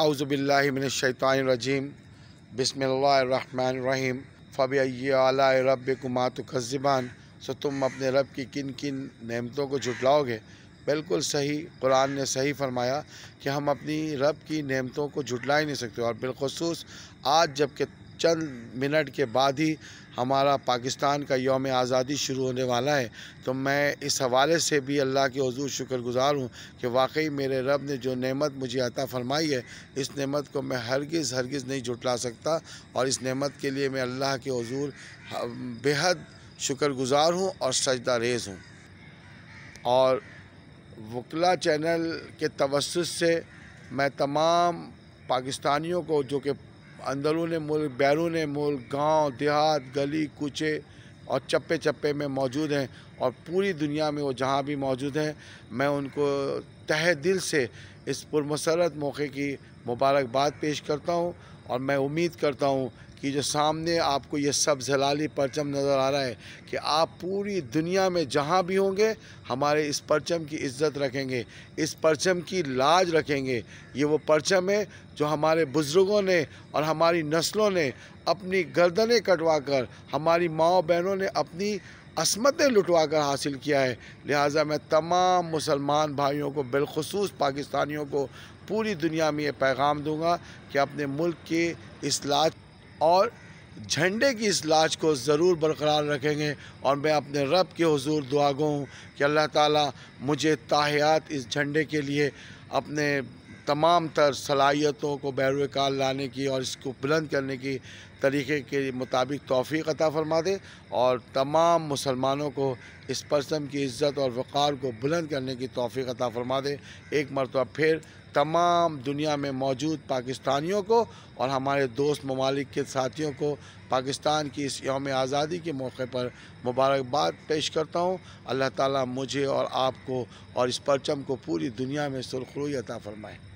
अउज़बिल्लिमिनशैतरजीम बसमीम फ़बी रब कुमात खज़िबान सो तुम अपने रब की किन किन नमतों को झुटलाओगे बिल्कुल सही कुरान ने सही फरमाया कि हम अपनी रब की नमतों को झुटला ही नहीं सकते और बिलखसूस आज जबकि चंद मिनट के बाद ही हमारा पाकिस्तान का योम आज़ादी शुरू होने वाला है तो मैं इस हवाले से भी अल्लाह के हजूर शुक्रगुजार हूँ कि वाकई मेरे रब ने जो नेमत मुझे अता फ़रमाई है इस नेमत को मैं हरगिज़ हरगिज़ नहीं जुटला सकता और इस नेमत के लिए मैं अल्लाह के हजूर बेहद शुक्रगुजार हूँ और सजदा रेज़ हूँ और वकला चैनल के तवसत से मैं तमाम पाकिस्तानियों को जो कि अंदरून मुल्क बैरून मुल्क गांव देहात गली कुचे और चप्पे चप्पे में मौजूद हैं और पूरी दुनिया में वो जहाँ भी मौजूद हैं मैं उनको तह दिल से इस पुरमसरत मौके की मुबारकबाद पेश करता हूँ और मैं उम्मीद करता हूँ कि जो सामने आपको ये सब जलाली परचम नज़र आ रहा है कि आप पूरी दुनिया में जहाँ भी होंगे हमारे इस परचम की इज्जत रखेंगे इस परचम की लाज रखेंगे ये वो परचम है जो हमारे बुज़ुर्गों ने और हमारी नस्लों ने अपनी गर्दनें कटवा कर हमारी माओ बहनों ने अपनी असमतें लुटवा कर हासिल किया है लिहाजा मैं तमाम मुसलमान भाइयों को बिलखसूस पाकिस्तानियों को पूरी दुनिया में ये पैगाम दूंगा कि अपने मुल्क के इस लाज और झंडे की इस लाज को ज़रूर बरकरार रखेंगे और मैं अपने रब के हजूर दुआ गो हूँ कि अल्लाह ताला मुझे ताहियात इस झंडे के लिए अपने तमाम तर सलाहियतों को बैरकाल लाने की और इसको बुलंद करने की तरीके के मुताबिक तोफ़ी अता फरमा दे और तमाम मुसलमानों को इस परसम की इज़्ज़त और वक़ार को बुलंद करने की तोफ़ी अता फरमा दे एक मरतबा फिर तमाम दुनिया में मौजूद पाकिस्तानियों को और हमारे दोस्त ममालिक के साथियों को पाकिस्तान की इस योम आज़ादी के मौके पर मुबारकबाद पेश करता हूँ अल्लाह ताला मुझे और आपको और इस परचम को पूरी दुनिया में सुरखरू अता फ़रमाएँ